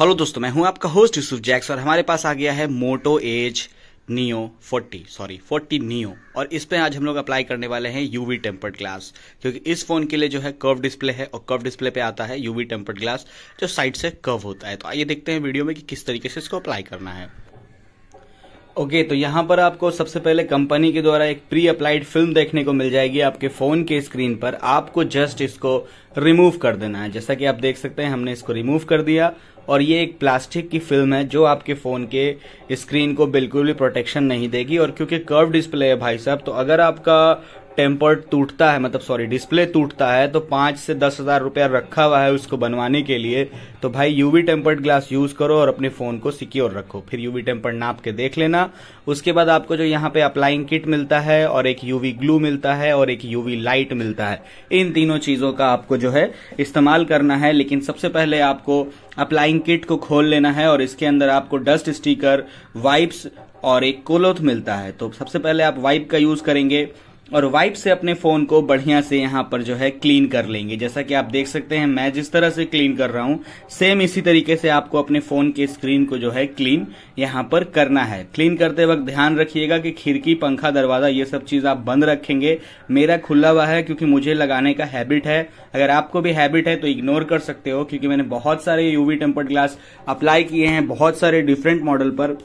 hello दोस्तों मैं हूं आपका होस्ट यूसुफ जैक्स और हमारे पास आ गया है Moto Edge Neo 40 sorry 40 Neo और इस पे आज हम लोग अप्लाई करने वाले हैं यूवी टेम्पर्ड ग्लास क्योंकि इस फोन के लिए जो है कर्व डिस्प्ले है और कर्व डिस्प्ले पे आता है यूवी टेम्पर्ड ग्लास जो साइड से कर्व होता है तो आइए देखते हैं वीडियो में कि किस तरीके से इसको अप्लाई करना है ओके okay, तो यहाँ पर आपको सबसे पहले कंपनी के द्वारा एक प्री अप्लाइड फिल्म देखने को मिल जाएगी आपके फोन के स्क्रीन पर आपको जस्ट इसको रिमूव कर देना है जैसा कि आप देख सकते हैं हमने इसको रिमूव कर दिया और ये एक प्लास्टिक की फिल्म है जो आपके फोन के स्क्रीन को बिल्कुल भी प्रोटेक्शन नहीं देगी और क्योंकि कर्व डिस्प्ले है भाई साहब तो अगर आपका टेम्पर टूटता है मतलब सॉरी डिस्प्ले टूटता है तो पांच से दस हज़ार रुपया रखा हुआ है उसको बनवाने के लिए तो भाई यूवी टेम्पर्ड ग्लास यूज़ करो और अपने फ़ोन को सिक्योर रखो फिर यूवी टेम्पर्ड नाप के देख लेना उसके बाद आपको जो यहाँ पे अप्लाइंग किट मिलता है और एक यूवी ग्लू मिलता है और एक यूवी लाइट मिलता है इन तीनों चीज़ों का आपको जो है इस्तेमाल करना है लेकिन सबसे पहले आपको अप्लाइंग किट को खोल लेना है और इसके अंदर आपको डस्ट स्टीकर वाइप्स और एक कोलोथ मिलता है तो सबसे पहले आप वाइप का यूज़ करेंगे और वाइप से अपने फोन को बढ़िया से यहाँ पर जो है क्लीन कर लेंगे जैसा कि आप देख सकते हैं मैं जिस तरह से क्लीन कर रहा हूँ सेम इसी तरीके से आपको अपने फोन के स्क्रीन को जो है क्लीन यहाँ पर करना है क्लीन करते वक्त ध्यान रखिएगा कि खिड़की पंखा दरवाजा ये सब चीज आप बंद रखेंगे मेरा खुला हुआ है क्योंकि मुझे लगाने का हैबिट है अगर आपको भी हैबिट है तो इग्नोर कर सकते हो क्योंकि मैंने बहुत सारे यूवी टेम्पर्ड ग्लास अप्लाई किए हैं बहुत सारे डिफरेंट मॉडल पर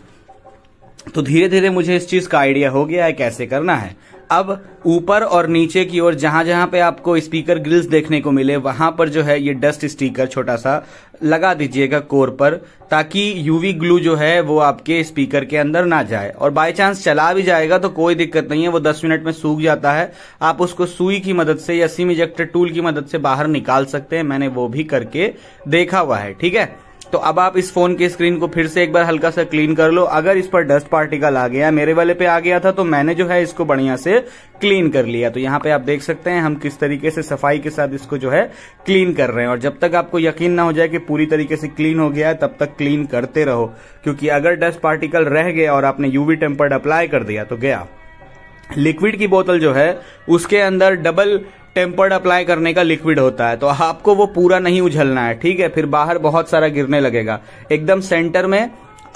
तो धीरे धीरे मुझे इस चीज का आइडिया हो गया है कैसे करना है अब ऊपर और नीचे की ओर जहां जहां पे आपको स्पीकर ग्रिल्स देखने को मिले वहां पर जो है ये डस्ट स्टिकर छोटा सा लगा दीजिएगा कोर पर ताकि यूवी ग्लू जो है वो आपके स्पीकर के अंदर ना जाए और बाय चांस चला भी जाएगा तो कोई दिक्कत नहीं है वो 10 मिनट में सूख जाता है आप उसको सुई की मदद से या सिम इजेक्टर टूल की मदद से बाहर निकाल सकते हैं मैंने वो भी करके देखा हुआ है ठीक है तो अब आप इस फोन की स्क्रीन को फिर से एक बार हल्का सा क्लीन कर लो अगर इस पर डस्ट पार्टिकल आ गया मेरे वाले पे आ गया था तो मैंने जो है इसको बढ़िया से क्लीन कर लिया तो यहाँ पे आप देख सकते हैं हम किस तरीके से सफाई के साथ इसको जो है क्लीन कर रहे हैं और जब तक आपको यकीन ना हो जाए कि पूरी तरीके से क्लीन हो गया है तब तक क्लीन करते रहो क्योंकि अगर डस्ट पार्टिकल रह गया और आपने यूवी टेम्पर्ड अप्लाई कर दिया तो गया लिक्विड की बोतल जो है उसके अंदर डबल टेम्पर्ड अप्लाई करने का लिक्विड होता है तो आपको वो पूरा नहीं उछलना है ठीक है फिर बाहर बहुत सारा गिरने लगेगा एकदम सेंटर में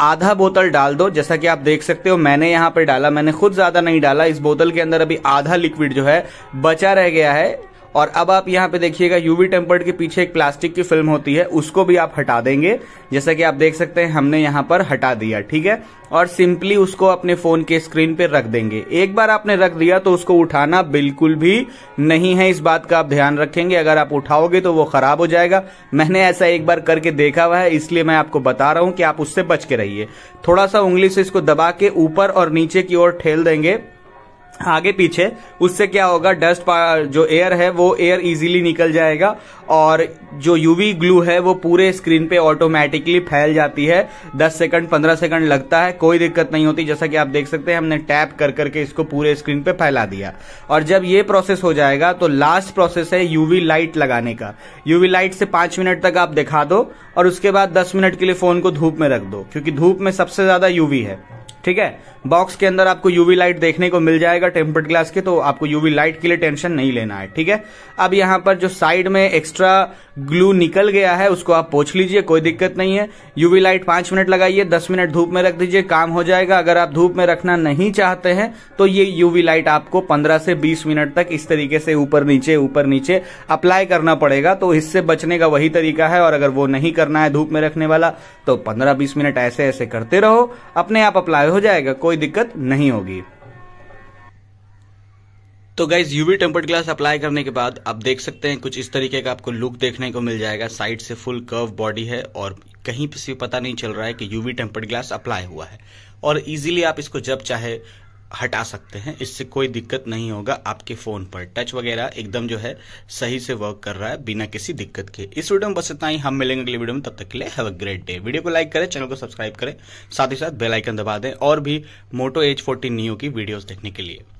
आधा बोतल डाल दो जैसा कि आप देख सकते हो मैंने यहाँ पर डाला मैंने खुद ज्यादा नहीं डाला इस बोतल के अंदर अभी आधा लिक्विड जो है बचा रह गया है और अब आप यहाँ पे देखिएगा यूवी टेम्पर्ड के पीछे एक प्लास्टिक की फिल्म होती है उसको भी आप हटा देंगे जैसा कि आप देख सकते हैं हमने यहाँ पर हटा दिया ठीक है और सिंपली उसको अपने फोन के स्क्रीन पर रख देंगे एक बार आपने रख दिया तो उसको उठाना बिल्कुल भी नहीं है इस बात का आप ध्यान रखेंगे अगर आप उठाओगे तो वो खराब हो जाएगा मैंने ऐसा एक बार करके देखा हुआ है इसलिए मैं आपको बता रहा हूं कि आप उससे बच के रहिए थोड़ा सा उंगली से इसको दबा के ऊपर और नीचे की ओर ठेल देंगे आगे पीछे उससे क्या होगा डस्ट जो एयर है वो एयर इजीली निकल जाएगा और जो यूवी ग्लू है वो पूरे स्क्रीन पे ऑटोमेटिकली फैल जाती है 10 सेकंड 15 सेकंड लगता है कोई दिक्कत नहीं होती जैसा कि आप देख सकते हैं हमने टैप कर करके इसको पूरे स्क्रीन पे फैला दिया और जब ये प्रोसेस हो जाएगा तो लास्ट प्रोसेस है यूवी लाइट लगाने का यूवी लाइट से पांच मिनट तक आप दिखा दो और उसके बाद दस मिनट के लिए फोन को धूप में रख दो क्योंकि धूप में सबसे ज्यादा यूवी है ठीक है बॉक्स के अंदर आपको यूवी लाइट देखने को मिल जाएगा टेम्पर्ड ग्लास के तो आपको यूवी लाइट के लिए टेंशन नहीं लेना है ठीक है अब यहाँ पर जो साइड में एक्स्ट्रा ग्लू निकल गया है उसको आप पोछ लीजिए कोई दिक्कत नहीं है यूवी लाइट पांच मिनट लगाइए दस मिनट धूप में रख दीजिए काम हो जाएगा अगर आप धूप में रखना नहीं चाहते हैं तो ये यूवी लाइट आपको पंद्रह से बीस मिनट तक इस तरीके से ऊपर नीचे ऊपर नीचे अप्लाई करना पड़ेगा तो इससे बचने का वही तरीका है और अगर वो नहीं करना है धूप में रखने वाला तो पंद्रह बीस मिनट ऐसे ऐसे करते रहो अपने आप अप्लाई हो जाएगा कोई दिक्कत नहीं होगी तो guys UV tempered glass apply करने के बाद आप देख सकते हैं कुछ इस तरीके का आपको लुक देखने को मिल जाएगा साइड से फुल कर्व बॉडी है और कहीं से पता नहीं चल रहा है कि यूवी टेम्पर्ड ग्लास अप्लाई हुआ है और इजीली आप इसको जब चाहे हटा सकते हैं इससे कोई दिक्कत नहीं होगा आपके फोन पर टच वगैरह एकदम जो है सही से वर्क कर रहा है बिना किसी दिक्कत के इस वीडियो में बस इतना ही हम मिलेंगे अगले वीडियो में तब तक के लिए have a great day video को लाइक करें चैनल को सब्सक्राइब करें साथ ही साथ बेलाइकन दबा दें और भी मोटो एच फोर्टीन न्यू की वीडियोज देखने के लिए